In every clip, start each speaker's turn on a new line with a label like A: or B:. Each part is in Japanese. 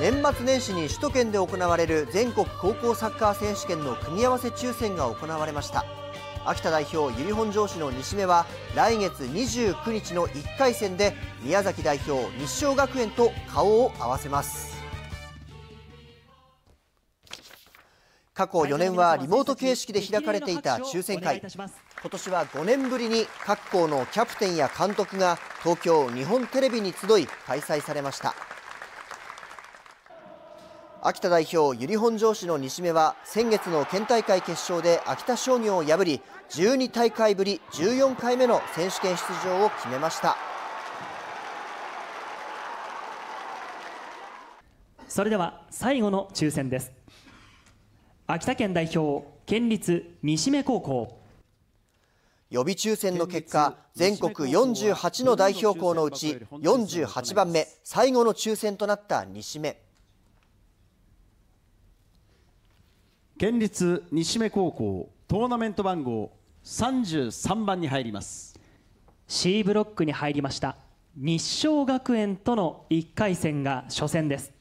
A: 年末年始に首都圏で行われる全国高校サッカー選手権の組み合わせ抽選が行われました秋田代表由利本荘市の西目は来月29日の1回戦で宮崎代表日照学園と顔を合わせます過去4年はリモート形式で開かれていた抽選会今年は5年ぶりに各校のキャプテンや監督が東京日本テレビに集い開催されました秋田代表由利本荘市の西目は先月の県大会決勝で秋田商業を破り12大会ぶり14回目の選手権出場を決めましたそれでは最後の抽選です秋田県代表県立西目高校予備抽選の結果全国48の代表校のうち48番目最後の抽選となった西目
B: 県立西目高校トーナメント番号33番に入ります
A: C ブロックに入りました日照学園との1回戦が初戦です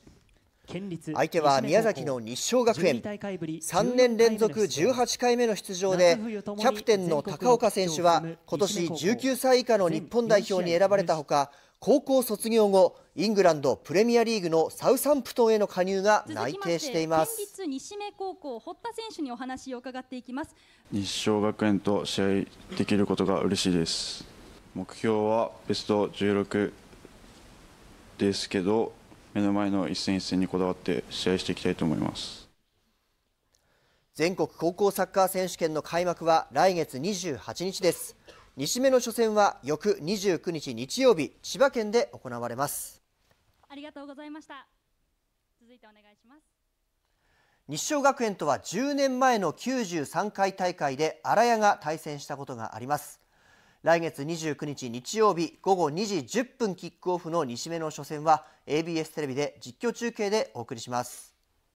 A: 相手は宮崎の日照学園3年連続18回目の出場でキャプテンの高岡選手は今年19歳以下の日本代表に選ばれたほか高校卒業後イングランドプレミアリーグのサウサンプトンへの加入が内定しています
B: 県立西目高校堀田選手にお話を伺っていきます日照学園と試合できることが嬉しいです目標はベスト16ですけど目の前の一戦一戦にこだわって試合していきたいと思います
A: 全国高校サッカー選手権の開幕は来月28日です西目の初戦は翌29日日曜日千葉県で行われます
B: ありがとうございました続いてお願い
A: します日照学園とは10年前の93回大会で荒谷が対戦したことがあります来月29日日曜日午後2時10分キックオフの2試目の初戦は ABS テレビで実況中継でお送りします。